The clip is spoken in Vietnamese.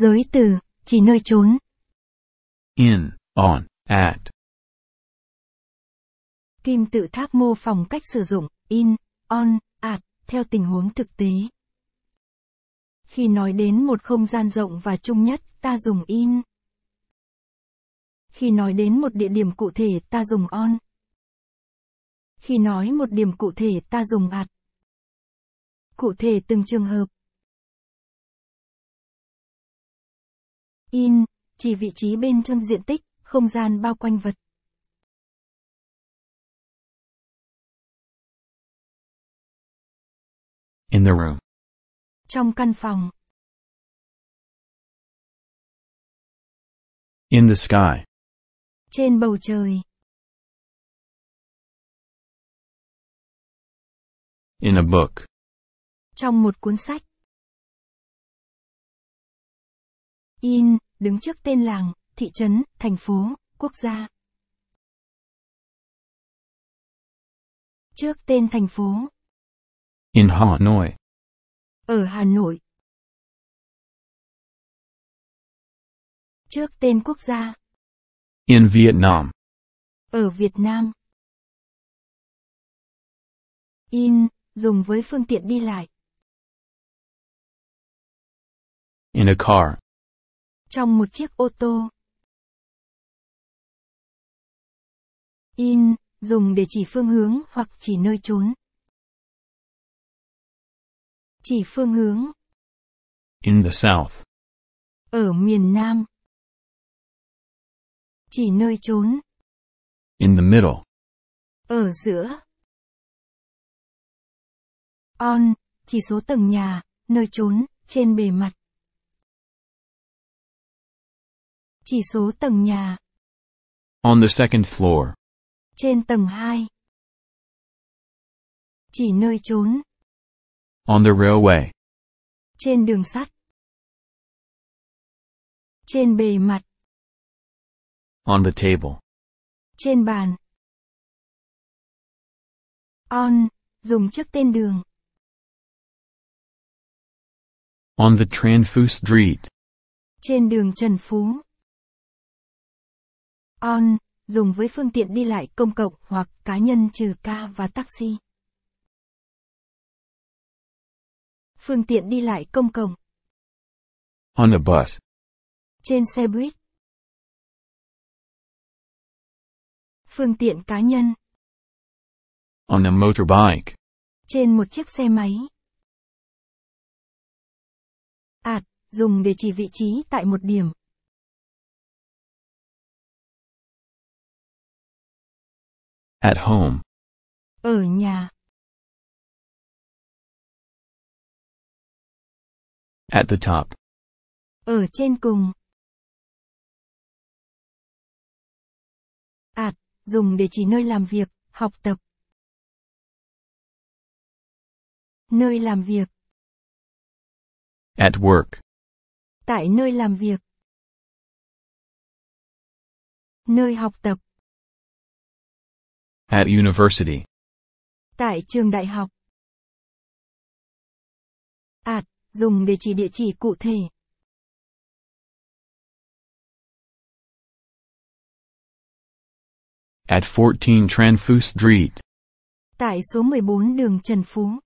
Giới từ, chỉ nơi trốn. In, on, at. Kim tự tháp mô phỏng cách sử dụng in, on, at theo tình huống thực tế. Khi nói đến một không gian rộng và chung nhất, ta dùng in. Khi nói đến một địa điểm cụ thể, ta dùng on. Khi nói một điểm cụ thể, ta dùng at. Cụ thể từng trường hợp, in, chỉ vị trí bên trong diện tích, không gian bao quanh vật. In the room. Trong căn phòng. In the sky. Trên bầu trời. In a book. Trong một cuốn sách. in, đứng trước tên làng, thị trấn, thành phố, quốc gia. Trước tên thành phố. In Hà Nội. Ở Hà Nội. Trước tên quốc gia. In Vietnam. Ở Việt Nam. In, dùng với phương tiện đi lại. In a car. Trong một chiếc ô tô. In, dùng để chỉ phương hướng hoặc chỉ nơi trốn. Chỉ phương hướng. In the south. Ở miền Nam. Chỉ nơi trốn. In the middle. Ở giữa. On, chỉ số tầng nhà, nơi trốn, trên bề mặt. Chỉ số tầng nhà. On the second floor. Trên tầng 2. Chỉ nơi trốn. On the railway. Trên đường sắt. Trên bề mặt. On the table. Trên bàn. On, dùng trước tên đường. On the Trần Phú Street. Trên đường Trần Phú on, dùng với phương tiện đi lại công cộng hoặc cá nhân trừ ca và taxi. Phương tiện đi lại công cộng. On a bus. Trên xe buýt. Phương tiện cá nhân. On a motorbike. Trên một chiếc xe máy. at dùng để chỉ vị trí tại một điểm, At home. Ở nhà. At the top. Ở trên cùng. At, dùng để chỉ nơi làm việc, học tập. Nơi làm việc. At work. Tại nơi làm việc. Nơi học tập. At university. Tại trường đại học. At, dùng để chỉ địa chỉ cụ thể. At 14 Tranfu Street. Tại số 14 đường Trần Phú.